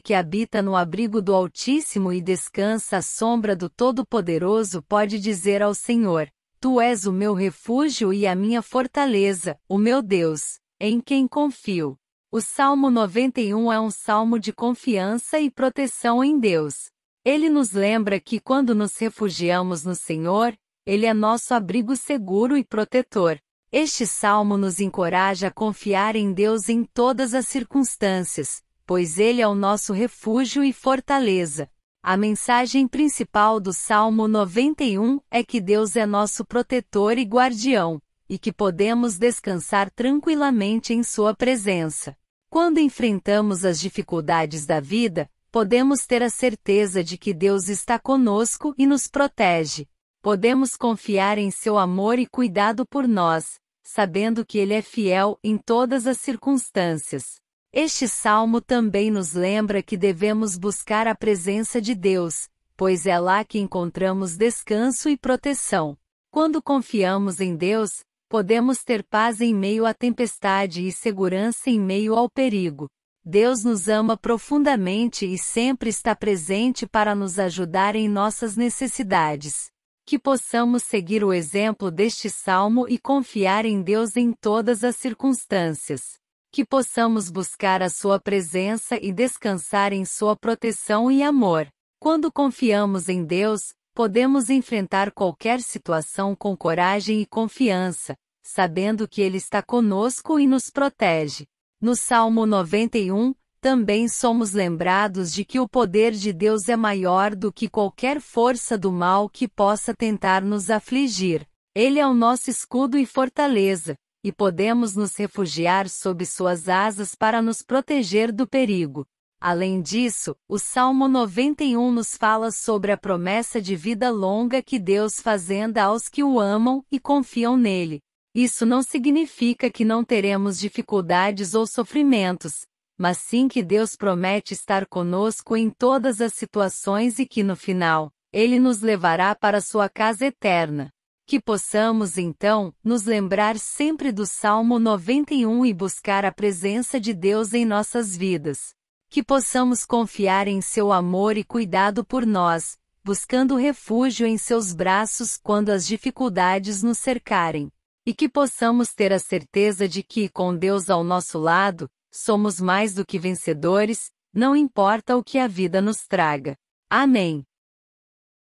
que habita no abrigo do Altíssimo e descansa à sombra do Todo-Poderoso pode dizer ao Senhor: Tu és o meu refúgio e a minha fortaleza, o meu Deus, em quem confio. O Salmo 91 é um salmo de confiança e proteção em Deus. Ele nos lembra que quando nos refugiamos no Senhor, Ele é nosso abrigo seguro e protetor. Este salmo nos encoraja a confiar em Deus em todas as circunstâncias, pois ele é o nosso refúgio e fortaleza. A mensagem principal do Salmo 91 é que Deus é nosso protetor e guardião, e que podemos descansar tranquilamente em Sua presença. Quando enfrentamos as dificuldades da vida, podemos ter a certeza de que Deus está conosco e nos protege. Podemos confiar em seu amor e cuidado por nós, sabendo que Ele é fiel em todas as circunstâncias. Este salmo também nos lembra que devemos buscar a presença de Deus, pois é lá que encontramos descanso e proteção. Quando confiamos em Deus, podemos ter paz em meio à tempestade e segurança em meio ao perigo. Deus nos ama profundamente e sempre está presente para nos ajudar em nossas necessidades. Que possamos seguir o exemplo deste salmo e confiar em Deus em todas as circunstâncias que possamos buscar a Sua presença e descansar em Sua proteção e amor. Quando confiamos em Deus, podemos enfrentar qualquer situação com coragem e confiança, sabendo que Ele está conosco e nos protege. No Salmo 91, também somos lembrados de que o poder de Deus é maior do que qualquer força do mal que possa tentar nos afligir. Ele é o nosso escudo e fortaleza, e podemos nos refugiar sob suas asas para nos proteger do perigo. Além disso, o Salmo 91 nos fala sobre a promessa de vida longa que Deus fazenda aos que o amam e confiam nele. Isso não significa que não teremos dificuldades ou sofrimentos, mas sim que Deus promete estar conosco em todas as situações e que no final, Ele nos levará para sua casa eterna. Que possamos, então, nos lembrar sempre do Salmo 91 e buscar a presença de Deus em nossas vidas. Que possamos confiar em seu amor e cuidado por nós, buscando refúgio em seus braços quando as dificuldades nos cercarem. E que possamos ter a certeza de que, com Deus ao nosso lado, somos mais do que vencedores, não importa o que a vida nos traga. Amém.